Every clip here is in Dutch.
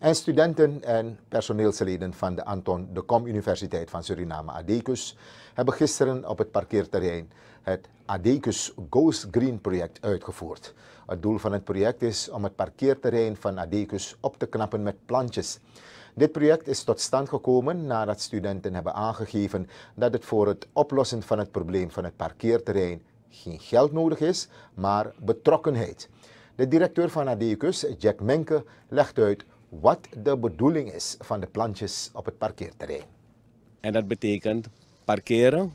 en studenten en personeelsleden van de Anton de Kom Universiteit van Suriname ADECUS hebben gisteren op het parkeerterrein het ADECUS Ghost Green project uitgevoerd. Het doel van het project is om het parkeerterrein van ADECUS op te knappen met plantjes. Dit project is tot stand gekomen nadat studenten hebben aangegeven dat het voor het oplossen van het probleem van het parkeerterrein geen geld nodig is, maar betrokkenheid. De directeur van ADECUS, Jack Menke, legt uit wat de bedoeling is van de plantjes op het parkeerterrein. En dat betekent parkeren,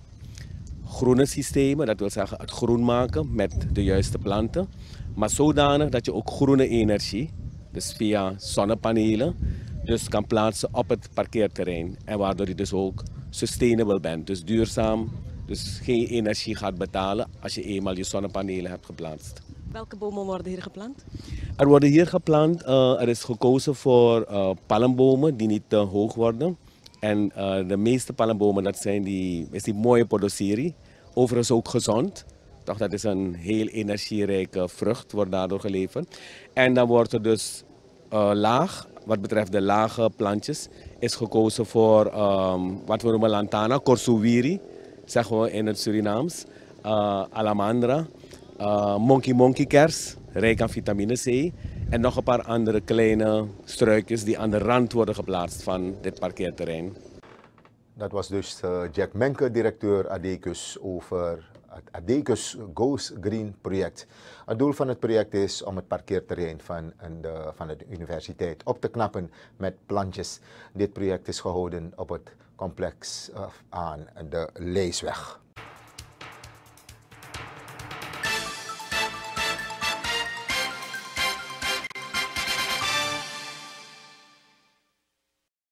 groene systemen, dat wil zeggen het groen maken met de juiste planten. Maar zodanig dat je ook groene energie, dus via zonnepanelen, dus kan plaatsen op het parkeerterrein. En waardoor je dus ook sustainable bent, dus duurzaam. Dus geen energie gaat betalen als je eenmaal je zonnepanelen hebt geplaatst. Welke bomen worden hier geplant? Er worden hier geplant, eh, er is gekozen voor uh, palmbomen die niet te eh, hoog worden. En de meeste palmbomen, dat zijn die, is die mooie podoserie. Overigens ook gezond. Toch, dat is een heel energierijke vrucht, wordt daardoor geleverd. En dan wordt er dus laag, wat betreft de lage plantjes, is gekozen voor ehm, wat we noemen lantana, corsouwiri, zeggen we in het Surinaams, alamandra. Uh, monkey monkey kers, rijk aan vitamine C. En nog een paar andere kleine struikjes die aan de rand worden geplaatst van dit parkeerterrein. Dat was dus eh, Jack Menke, directeur Adecus, over het Adecus Goes Green project. Het doel van het project is om het parkeerterrein van, de, van de universiteit op te knappen met plantjes. Dit project is gehouden op het complex eh, aan de Leesweg.